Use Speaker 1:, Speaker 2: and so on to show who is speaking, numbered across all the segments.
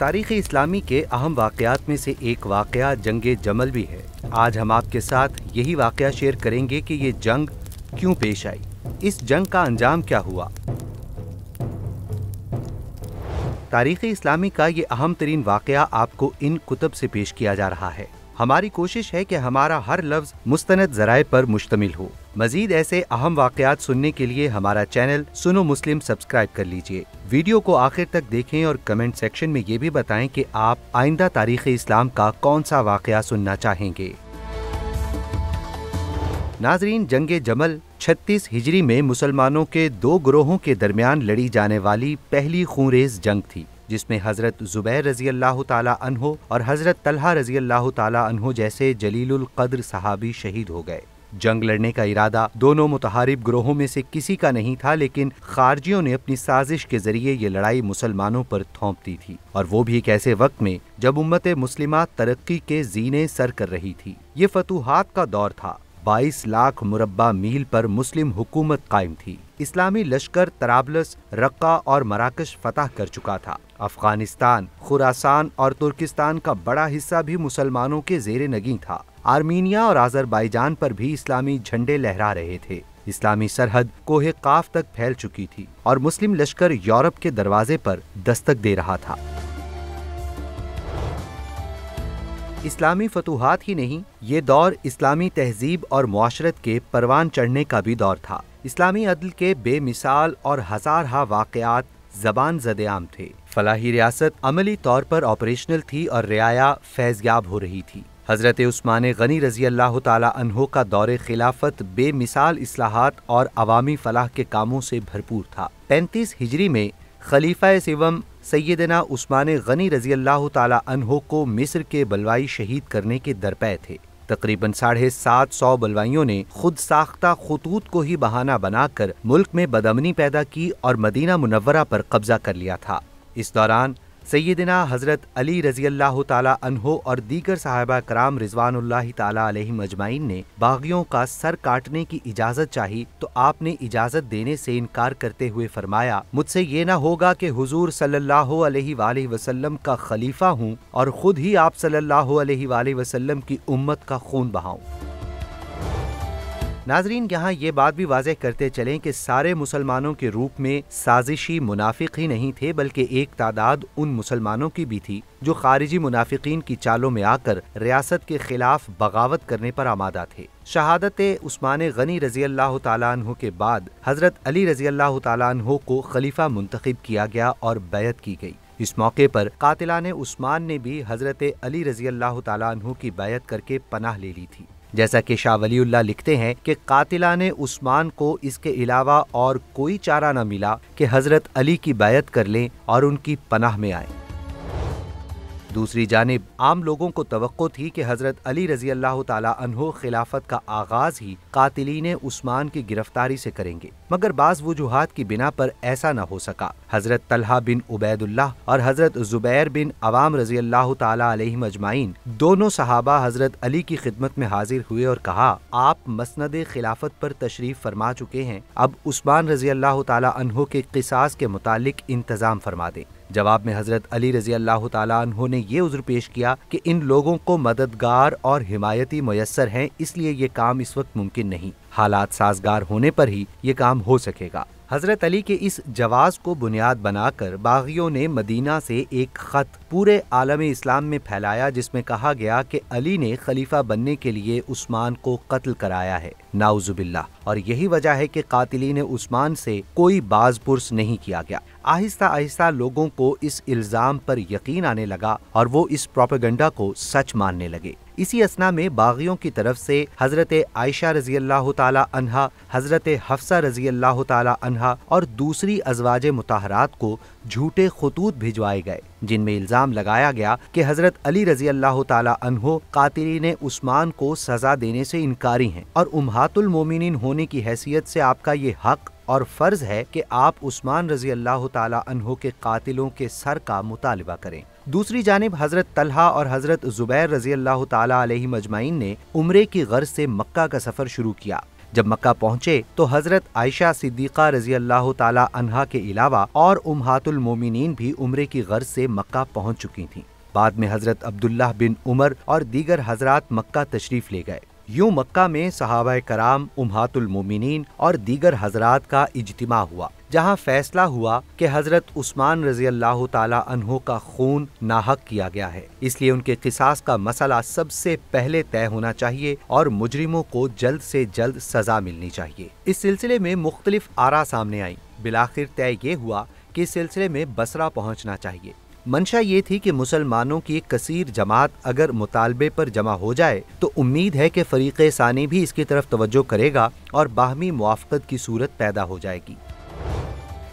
Speaker 1: तारीख़ इस्लामी के अहम वाकयात में से एक वाक़ जंग जमल भी है आज हम आपके साथ यही वाक़ शेयर करेंगे कि ये जंग क्यों पेश आई इस जंग का अंजाम क्या हुआ तारीख़ इस्लामी का ये अहम तरीन वाक़ आपको इन कुतब से पेश किया जा रहा है हमारी कोशिश है कि हमारा हर लफ्ज़ मुस्तनद ज़राए पर मुश्तमिल हो मजीद ऐसे अहम वाकयात सुनने के लिए हमारा चैनल सुनो मुस्लिम सब्सक्राइब कर लीजिए वीडियो को आखिर तक देखें और कमेंट सेक्शन में ये भी बताएं कि आप आइंदा तारीख इस्लाम का कौन सा वाकया सुनना चाहेंगे नाजरीन जंग जमल 36 हिजरी में मुसलमानों के दो ग्रोहों के दरमियान लड़ी जाने वाली पहली खूरेज जंग थी जिसमें हज़रत ज़ुबैर रजी अल्लाह तहो और हज़रत तलहा रजी अल्लाह तहो जैसे जलील कद्र सहाबी शहीद हो गए जंग लड़ने का इरादा दोनों मुतहारिब ग्रोहों में से किसी का नहीं था लेकिन खारजियों ने अपनी साजिश के जरिए ये लड़ाई मुसलमानों पर थोप दी थी और वो भी एक ऐसे वक्त में जब उम्मत मुस्लिम तरक्की के जीने सर कर रही थी ये फतूहत का दौर था 22 लाख मुरबा मील पर मुस्लिम हुकूमत कायम थी इस्लामी लश्कर तराबलस रक्का और मराकश फतह कर चुका था अफगानिस्तान खुरासान और तुर्किस्तान का बड़ा हिस्सा भी मुसलमानों के जेर नगी था आर्मीनिया और आजरबाईजान पर भी इस्लामी झंडे लहरा रहे थे इस्लामी सरहद कोहे काफ तक फैल चुकी थी और मुस्लिम लश्कर यूरोप के दरवाजे पर दस्तक दे रहा था इस्लामी फतूहत ही नहीं ये दौर इस्लामी तहजीब और माशरत के परवान चढ़ने का भी दौर था इस्लामी अदल के बेमिसाल और हजारहा वाक़ात जबान जदेआम थे फलाही रियासत अमली तौर पर ऑपरेशनल थी और रियाया फैजयाब हो रही थी हज़रत उस्मान गनी रज़ी अल्लाह तहो का दौर खिलाफत बेमिसाल असलाहत और अवामी फलाह के कामों से भरपूर था पैंतीस हिजरी में खलीफा सिवम सैदना उस्मान गनी रज़ी अल्लाह तहो को मिस्र के बलवाई शहीद करने के दरपे थे तकरीबन साढ़े सात सौ बलवाइयों ने खुद साख्ता खतूत को ही बहाना बनाकर मुल्क में बदमनी पैदा की और मदीना मुनवरा पर कब्जा कर लिया था इस दौरान सैदिना हज़रत अली रजी अल्लाह तहो और दीगर साहबा कराम रिजवानल्ला तही मजमाइन ने बागियों का सर काटने की इजाज़त चाही तो आपने इजाज़त देने से इनकार करते हुए फरमाया मुझसे ये न होगा कि हुजूर सल्लल्लाहु अलैहि वसल्लम का खलीफा हूँ और ख़ुद ही आप सल्लल्लाहु अलैहि वसल्लम की उम्मत का खून बहाऊँ नाजरीन यहाँ ये बात भी वाज करते चलें कि सारे मुसलमानों के रूप में साजिशी मुनाफिक ही नहीं थे बल्कि एक तादाद उन मुसलमानों की भी थी जो खारिजी मुनाफिकीन की चालों में आकर रियासत के खिलाफ बगावत करने पर आमादा थे शहादत उस्मान गनी रजी अल्लाह तु के बाद हजरत अली रजी अल्लाह तु को खलीफा मुंतखब किया गया और बैत की गई इस मौके पर कातिलान उस्मान ने भी हजरत अली रजी अल्लाह तु की बैत करके पनाह ले ली थी जैसा कि शाह वलीउल्ला लिखते हैं कि कातिला ने उस्मान को इसके अलावा और कोई चारा न मिला कि हज़रत अली की बैत कर लें और उनकी पनाह में आएं। दूसरी जानब आम लोगों को तो थी कि हज़रत अली रजी अल्लाह तहो खिलाफत का आगाज़ ही कातिलीन उस्मान की गिरफ्तारी से करेंगे मगर बाज़ वजूहत की बिना पर ऐसा न हो सका हज़रत तलहा बिन उबैदुल्लाह और हज़रत ज़ुबैर बिन अवाम रजी अल्लाह तलाम अजमाइन दोनों सहाबा हज़रत अली की खिदमत में हाजिर हुए और कहा आप मसंद खिलाफत पर तशरीफ़ फरमा चुके हैं अब उस्मान रजी अल्लाह तहो के किसास के मुतालिक इंतज़ाम फरमा दें जवाब में हजरत अली रजी अल्लाह तु ने ये उज्र पेश किया कि इन लोगों को मददगार और हिमायती मैसर हैं इसलिए ये काम इस वक्त मुमकिन नहीं हालात साजगार होने पर ही ये काम हो सकेगा हज़रत अली के इस जवाज़ को बुनियाद बनाकर बागियों ने मदीना से एक ख़त पूरे आलम इस्लाम में फैलाया जिसमें कहा गया कि अली ने खलीफा बनने के लिए उस्मान को कत्ल कराया है नाउजुबिल्ला और यही वजह है कि कातिली ने उस्मान से कोई बाजपुरस नहीं किया गया आहिस्ता आहिस्ता लोगों को इस इल्ज़ाम पर यकीन आने लगा और वो इस प्रोपेगेंडा को सच मानने लगे इसी असना में बागियों की तरफ से हज़रत आयशा रजी अल्लाह तहा हज़रत हफ्सा रजी अल्लाह तहा और दूसरी अजवाज मुताहरात को झूठे खतूत भिजवाए गए जिनमें इल्ज़ाम लगाया गया कि हज़रत अली रजी अल्लाह तहो ने उस्मान को सज़ा देने से इनकारी हैं और उमहातुलमोमिन होने की हैसियत से आपका ये हक और फ़र्ज़ है कि आप उस्मान रजी अल्लाह तहो के कातिलों के सर का मुतालबा करें दूसरी जानब हज़रत तलहा और हज़रत ज़ुबैर रजी अल्लाह तजमाइन मजमाइन ने उम्र की गर्ज से मक्का का सफ़र शुरू किया जब मक्का पहुँचे तो हज़रत आयशा सिद्दीक़ा रजी अल्लाह तहा के अलावा और उमहतुलमोमिन भी उम्र की गर्ज से मक्का पहुँच चुकी थीं बाद में हज़रत अब्दुल्ला बिन उमर और दीगर हजरात मक्का तशरीफ़ ले गए यूँ मक्का में सहाबा कराम उमहतुलमोमिन और दीगर हजरात का इजतमा हुआ जहां फैसला हुआ कि हजरत उस्मान रजी अल्लाह तहों का खून नाहक किया गया है इसलिए उनके किसास का मसला सबसे पहले तय होना चाहिए और मुजरिमों को जल्द से जल्द सजा मिलनी चाहिए इस सिलसिले में मुख्तलिफ आरा सामने आई बिलाखिर तय ये हुआ कि इस सिलसिले में बसरा पहुँचना चाहिए मंशा ये थी कि मुसलमानों की एक कसीर जमात अगर मुतालबे पर जमा हो जाए तो उम्मीद है कि फरीक सानी भी इसकी तरफ तवज्जो करेगा और बाहमी मुआफ़त की सूरत पैदा हो जाएगी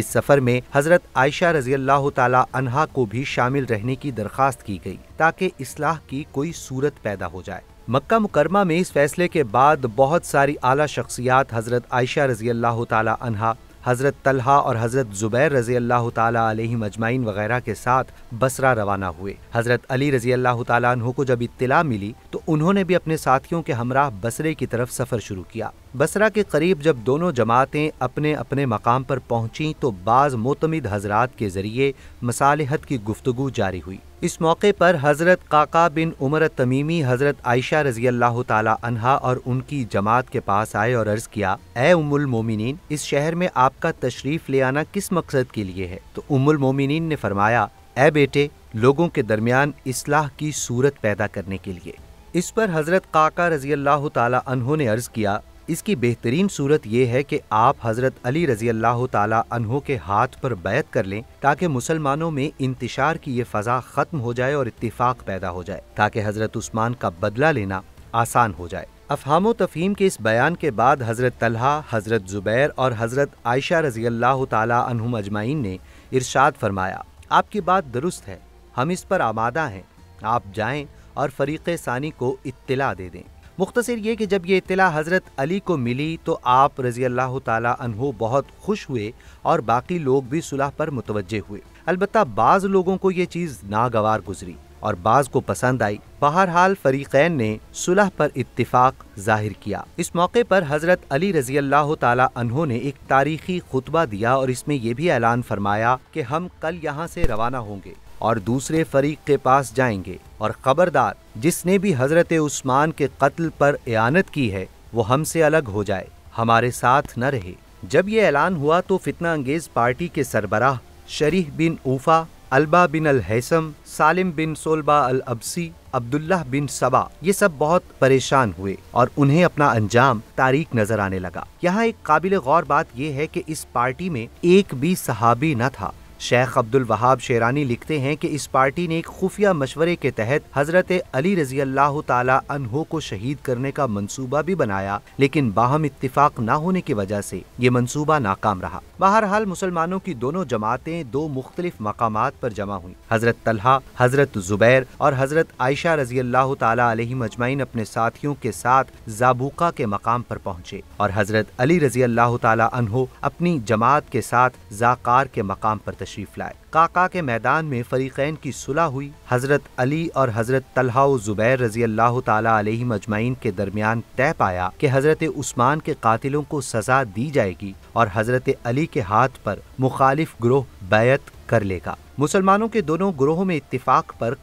Speaker 1: इस सफर में हजरत आयशा रजी अल्लाह तहा को भी शामिल रहने की दरखास्त की गई ताकि इसलाह की कोई सूरत पैदा हो जाए मक्का मुकरमा में इस फैसले के बाद बहुत सारी आला शख्सियात हजरत आयशा रजी अल्लाह तहा हज़रत तलहा और हज़रत ज़ुबैर रज़ी अल्लाह तम अजमाइन वगैरह के साथ बसरा रवाना हुए हज़रत अली रज़ी अल्लाह तु को जब इतला मिली तो उन्होंने भी अपने साथियों के हमरा बसरे की तरफ सफ़र शुरू किया बसरा के करीब जब दोनों जमातें अपने अपने मकाम पर पहुंची तो बाज़ मोतमद हजरात के ज़रिए मसालहत की गुफ्तु जारी हुई इस मौके पर हज़रत काका बिन उमर तमीमी हज़रत आयशा रज़ी अल्लाह तहा और उनकी जमात के पास आए और अर्ज़ किया ए उमुल मोमिनीन इस शहर में आपका तशरीफ़ ले आना किस मकसद के लिए है तो उमुल मोमिनीन ने फरमाया ए बेटे लोगों के दरमियान इसलाह की सूरत पैदा करने के लिए इस पर हज़रत काका रज़ी अल्लाह तहों ने अर्ज़ किया इसकी बेहतरीन सूरत यह है कि आप हज़रत अली रजी अल्लाह अनहों के हाथ पर बैत कर लें ताकि मुसलमानों में इंतशार की ये फ़जा ख़त्म हो जाए और इतफ़ाक़ पैदा हो जाए ताकि हज़रत उस्मान का बदला लेना आसान हो जाए अफहमो तफहीम के इस बयान के बाद हज़रत तलहा हज़रत ज़ुबैर और हज़रत आयशा रजी अल्लाह तहम अजमाइन ने इरशाद फरमाया आपकी बात दुरुस्त है हम इस पर आमादा हैं आप जाएं और फरीक़ सानी को इत्तला दे दें मुख्तर ये कि जब ये इतला हज़रत अली को मिली तो आप रज़ी अल्लाह तहु बहुत खुश हुए और बाकी लोग भी सुलह पर मुतवजे हुए अलबत् बाज़ लोगों को ये चीज़ नागवार गुजरी और बाज को पसंद आई बहरहाल फरीकैन ने सुलह पर इतफ़ाक़ जाहिर किया इस मौके पर हजरत अली रजी अल्लाह तहों ने एक तारीखी खुतबा दिया और इसमें यह भी ऐलान फरमाया कि हम कल यहाँ से रवाना होंगे और दूसरे फरीक के पास जाएंगे और खबरदार जिसने भी हजरत उस्मान के कत्ल पर एनत की है वो हमसे अलग हो जाए हमारे साथ न रहे जब ये ऐलान हुआ तो फितना अंगेज पार्टी के सरबराह शरीह बिन ऊफा अलबा बिन अल हैसम सालिम बिन सोलबा अल अबसी अब्दुल्ला बिन सबा ये सब बहुत परेशान हुए और उन्हें अपना अंजाम तारीख नजर आने लगा यहाँ एक काबिल गौर बात यह है कि इस पार्टी में एक भी सहाबी न था शेख अब्दुल वहाब शेरानी लिखते हैं कि इस पार्टी ने एक खुफिया मशवरे के तहत हजरत अली रजी अल्लाह तहो को शहीद करने का मंसूबा भी बनाया लेकिन बाहम इतफाक न होने की वजह से ये मंसूबा नाकाम रहा बहरहाल मुसलमानों की दोनों जमातें दो मुख्तलिफ मकाम पर जमा हुई हजरत तलहा हजरत जुबैर और हजरत आयशा रजी अल्लाह तला मजमाइन अपने साथियों के साथ जाबूका के मकाम पर पहुंचे और हजरत अली रजी अल्लाह तहो अपनी जमात के साथ जाकार के मकाम पर तशरीफ लाए काका के मैदान में फरीकैन की सुलह हुई हज़रत अली और हज़रत तलहा ज़ुबैर रजी अल्लाह तली मजमाइन के दरमियान तय पाया कि हज़रत उस्मान के कातिलों को सजा दी जाएगी और हज़रत अली के हाथ पर मुखालिफ ग्रोह बैत कर लेगा मुसलमानों के दोनों ग्रोहों में इतफाक़ पर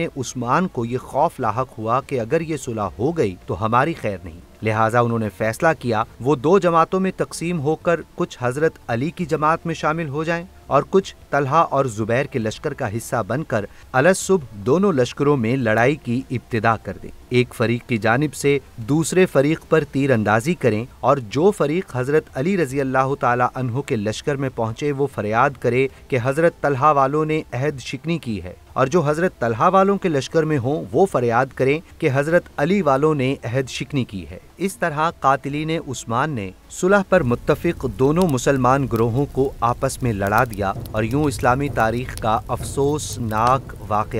Speaker 1: ने उस्मान को ये खौफ लाक हुआ कि अगर ये सुलह हो गई तो हमारी खैर नहीं लिहाजा उन्होंने फैसला किया वो दो जमातों में तकसीम होकर कुछ हजरत अली की जमात में शामिल हो जाएं और कुछ तलहा और जुबैर के लश्कर का हिस्सा बनकर अलस सुबह दोनों लश्करों में लड़ाई की इब्तदा कर दें एक फरीक की जानब से दूसरे फरीक पर तीर अंदाजी करें और जो फरीक हजरत अली रजी अल्लाह तहों के लश्कर में पहुंचे वो फरियाद करे कि हजरत तलहा वालों ने अहद शिकनी की है और जो हजरत तलहा वालों के लश्कर में हों वो फरियाद करें कि हजरत अली वालों ने अहद शिकनी की है इस तरह कातिली ने उस्मान ने सुलह पर मुतफिक दोनों मुसलमान ग्रोहों को आपस में लड़ा दिया और यूं इस्लामी तारीख का अफसोसनाक वाक़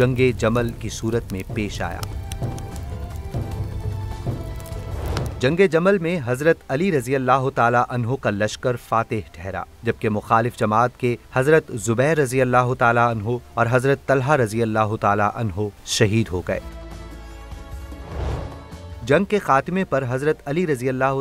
Speaker 1: जंग जमल की सूरत में पेश आया जंग जमल में हज़रत अली रजी अल्लाह तहों का लश्कर फातेह ठहरा जबकि मुखालिफ जमात के हज़रत ज़ुबैर रजी अल्लाह तहों और हज़रत तलहा रजी अल्लाह तहों शहीद हो गए जंग के खात्मे पर हज़रत अली रज़ी अल्लाह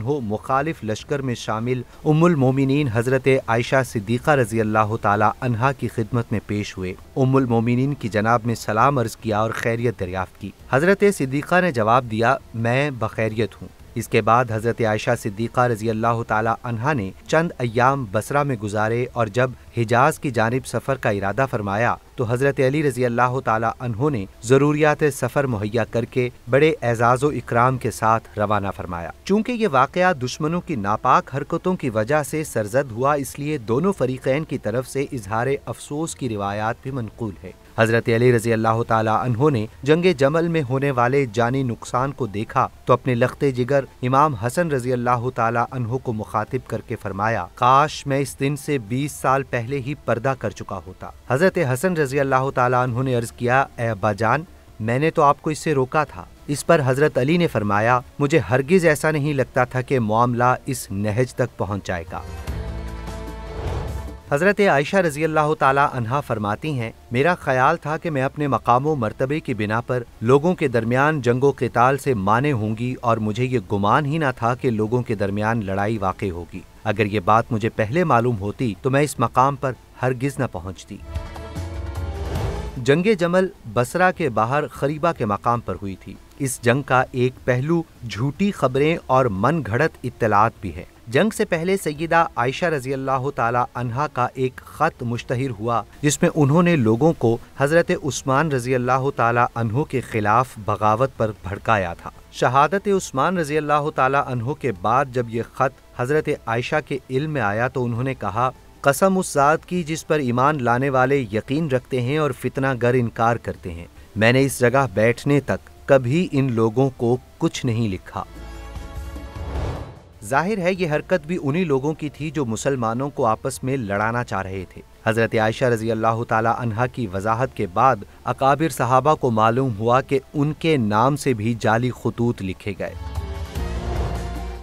Speaker 1: तहो मुखालिफ लश्कर में शामिल उमुल मोमिनीन हज़रत आयशा सिद्दीक़ा रज़ी अल्लाह तहा की खिदमत में पेश हुए उमुल मोमिनीन की जनाब में सलाम अर्ज़ किया और खैरियत दरियाफ्त की हज़रत सिद्दीक़ा ने जवाब दिया मैं बखैरियत हूँ इसके बाद हज़रत आयशा सिद्दीक़ा रज़ी अल्लाह तहा ने चंद अयाम बसरा में गुजारे और जब हिजाज की जानब सफ़र का इरादा फरमाया तो हज़रत अली रजी अल्लाह तहों ने ज़रूरियात सफ़र मुहैया करके बड़े एजाज़ इक्राम इकराम के साथ रवाना फरमाया चूँकि ये वाक़ दुश्मनों की नापाक हरकतों की वजह से सरजद हुआ इसलिए दोनों फरीकैन की तरफ से इजहार अफसोस की रिवायात भी मनकूल है हज़रत अली रजी अल्लाह तहों ने जंग जमल में होने वाले जानी नुकसान को देखा तो अपने लखते जिगर इमाम हसन रजी अल्लाह तहों को मुखातिब करके फरमाया काश मैं इस दिन से बीस साल पहले पहले ही पर्दा कर चुका होता हजरत हसन रजी अल्लाह तु ने अर्ज किया ए जान मैंने तो आपको इससे रोका था इस पर हजरत अली ने फरमाया मुझे हरगिज ऐसा नहीं लगता था कि मामला इस नहज तक पहुंच जाएगा हज़रत आयशा रजी अल्लाह तहा फरमाती हैं मेरा ख्याल था कि मैं अपने मकामो मरतबे की बिना पर लोगों के दरमियान जंगो के ताल से माने होंगी और मुझे ये गुमान ही ना था कि लोगों के दरमियान लड़ाई वाकई होगी अगर ये बात मुझे पहले मालूम होती तो मैं इस मकाम पर हरगिज न पहुंचती जंग जमल बसरा के बाहर खरीबा के मकाम पर हुई थी इस जंग का एक पहलू झूठी खबरें और मन घड़त इतलात भी है जंग से पहले सैयदा आयशा रजी अल्लाह अनहा का एक ख़त मुश्तहर हुआ जिसमें उन्होंने लोगों को हज़रत उस्मान रजी अल्लाह अनहो के ख़िलाफ़ बगावत पर भड़काया था शहादत उस्मान रज़ी अल्लाह तहों के बाद जब ये ख़त हज़रत आयशा के इल्म में आया तो उन्होंने कहा कसम उस ज़ात की जिस पर ईमान लाने वाले यकीन रखते हैं और फितना गर इनकार करते हैं मैंने इस जगह बैठने तक कभी इन लोगों को कुछ नहीं लिखा जाहिर है ये हरकत भी उन्हीं लोगों की थी जो मुसलमानों को आपस में लड़ाना चाह रहे थे हज़रत आयशा रजी अल्लाह तहा की वजाहत के बाद अकाबिर सहाबा को मालूम हुआ कि उनके नाम से भी जाली खतूत लिखे गए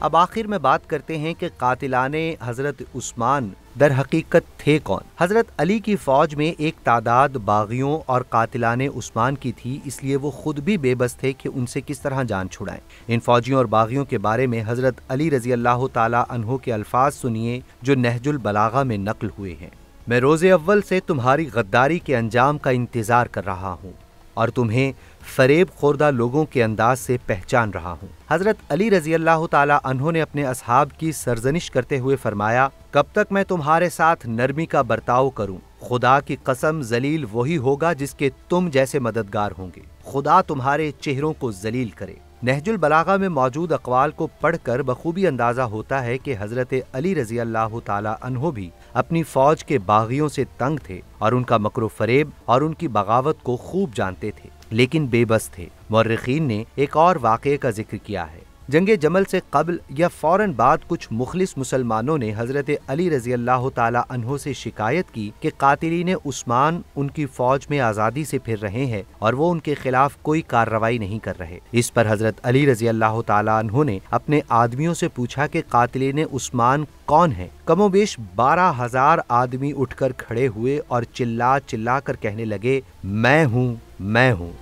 Speaker 1: अब आखिर में बात करते हैं कि कातिलान हज़रत उस्मान दर हकीकत थे कौन हजरत अली की फ़ौज में एक तादाद बागियों और कातिलान उस्मान की थी इसलिए वो खुद भी बेबस थे कि उनसे किस तरह जान छुड़ाएं इन फौजियों और बागियों के बारे में हजरत अली रजी अल्लाह तहों के अल्फाज सुनिए जो नहजुल बलागा में नकल हुए हैं मैं रोज़े अव्वल से तुम्हारी गद्दारी के अंजाम का इंतज़ार कर रहा हूँ और तुम्हें फरेब खोरदा लोगों के अंदाज से पहचान रहा हूँ हज़रत अली रजी अल्लाह तहों ने अपने असहाब की सरजनिश करते हुए फरमाया कब तक मैं तुम्हारे साथ नरमी का बर्ताव करूँ खुदा की कसम जलील वही होगा जिसके तुम जैसे मददगार होंगे खुदा तुम्हारे चेहरों को जलील करे नहजुल बलागा में मौजूद अकवाल को पढ़कर बखूबी अंदाज़ा होता है कि हज़रत अली रजी अल्लाह तहों भी अपनी फ़ौज के बागियों से तंग थे और उनका मकर फरेब और उनकी बगावत को खूब जानते थे लेकिन बेबस थे मौर्रखीन ने एक और वाक़े का जिक्र किया है जंग जमल से कबल या फ़ौर बाद कुछ मुखलिस मुसलमानों ने हज़रत अली रजी अल्लाह तहों से शिकायत की कि कातिलीन उस्मान उनकी फ़ौज में आज़ादी से फिर रहे हैं और वो उनके खिलाफ कोई कार्रवाई नहीं कर रहे इस पर हज़रत अली रजी अल्लाह तहों ने अपने आदमियों से पूछा कि कातिलीन उस्मान कौन है कमोबेश बारह हजार आदमी उठकर खड़े हुए और चिल्ला चिल्ला कर कहने लगे मैं हूँ मैं हूँ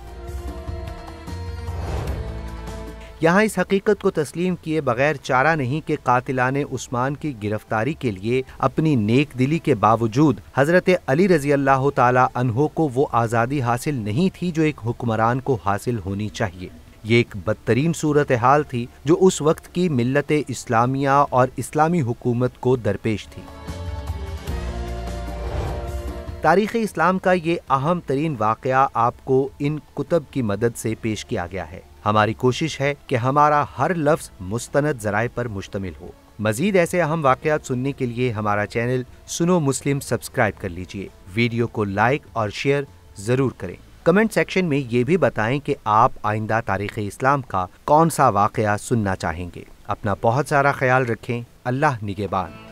Speaker 1: यहाँ इस हकीकत को तस्लीम किए बगैर चारा नहीं कि कातिलान उस्मान की गिरफ्तारी के लिए अपनी नेक दिली के बावजूद हजरत अली रजी अल्लाह तहो को वो आज़ादी हासिल नहीं थी जो एक हुक्मरान को हासिल होनी चाहिए ये एक बदतरीन सूरत हाल थी जो उस वक्त की मिलत इस्लामिया और इस्लामी हुकूमत को दरपेश थी तारीख़ इस्लाम का ये अहम तरीन वाक़ आपको इन कुतब की मदद से पेश किया गया है हमारी कोशिश है कि हमारा हर लफ्ज मुस्तनद जराए पर मुश्तमिल हो मजीद ऐसे अहम वाकयात सुनने के लिए हमारा चैनल सुनो मुस्लिम सब्सक्राइब कर लीजिए वीडियो को लाइक और शेयर ज़रूर करें कमेंट सेक्शन में ये भी बताएं कि आप आइंदा तारीख इस्लाम का कौन सा वाकया सुनना चाहेंगे अपना बहुत सारा ख्याल रखें अल्लाह निगेबान